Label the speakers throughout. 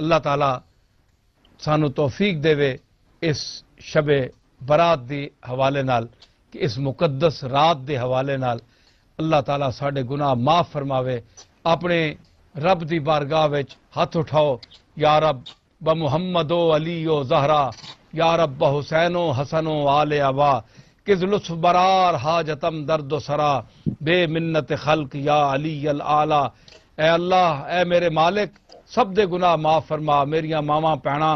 Speaker 1: اللہ تعالیٰ سانو توفیق دے اس شب برات دی حوالے نال کہ اس مقدس رات دے حوالے نال اللہ تعالیٰ ساڈے گناہ معاف فرماوے اپنے رب دی بارگاہ وچ ہاتھ اٹھاؤ یا رب ب محمد و علی زہرہ زہرا رب بہ حسین و حسن و آل عبا کز لطف برار حاجتم درد و سرا بے منت خلق یا علی العالی اے اللہ اے میرے مالک سب د گنا ما فرما میریا ماوا بھڑا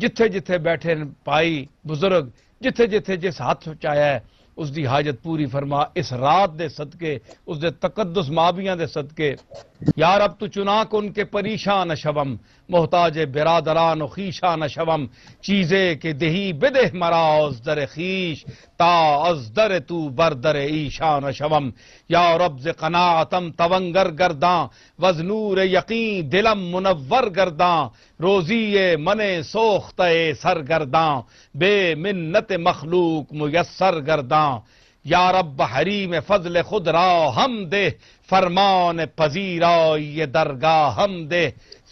Speaker 1: جتے جتے بیٹھے پائی بزرگ جتے جتے جس ہاتھ چیا ہے اس دی حاجت پوری فرما اس رات دے صدقے اس دے تقدس مابیاں دے صدقے یا رب تو چنا کن کے پریشان شوم محتاج برادران و خیشان شوم چیزے دہی بدہ در در خیش تا از تو بر در ایشان شوم یا رب ز قناعتم تونگر گرداں نور یقین دلم منور گرداں روزی من سوخت سر گرداں بے منت مخلوق میسر گرداں یا ہری میں فضل خود را ہم دے فرمان پذیرا یہ درگاہ ہم دے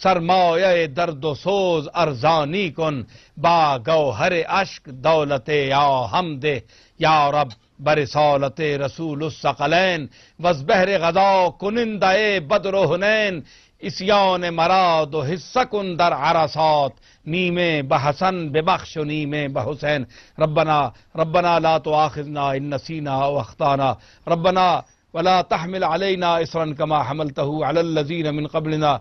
Speaker 1: سرمایہ درد و سوز ارزانی کن با گوہر اشک دولت یا ہم دے یا رب برسالت رسول السقلین وزبہر غدا غذا بدر و حنین اسیان مراد و حصہ کن در عرصات نیمے بحسن ببخش و نیمے بحسین ربنا ربنا لا تو و اختانا ربنا ولا تحمل علينا اسرا كما حملته على الذين من قبلنا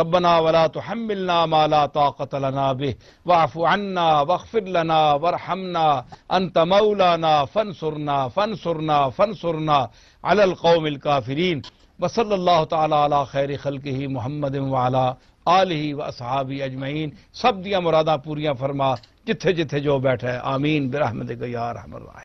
Speaker 1: ربنا ولا تحملنا ما لا طاقه لنا به واعف عنا واغفر لنا وارحمنا انت مولانا فانصرنا فانصرنا فانصرنا على القوم الكافرين وصلى الله تعالى على خير خلقه محمد وعلى آلہ و اصحابی اجمعین سب دیا مراداں پوریاں فرما جتھے جتھے جو بیٹھے آمین برحمدگا یا رحم اللہ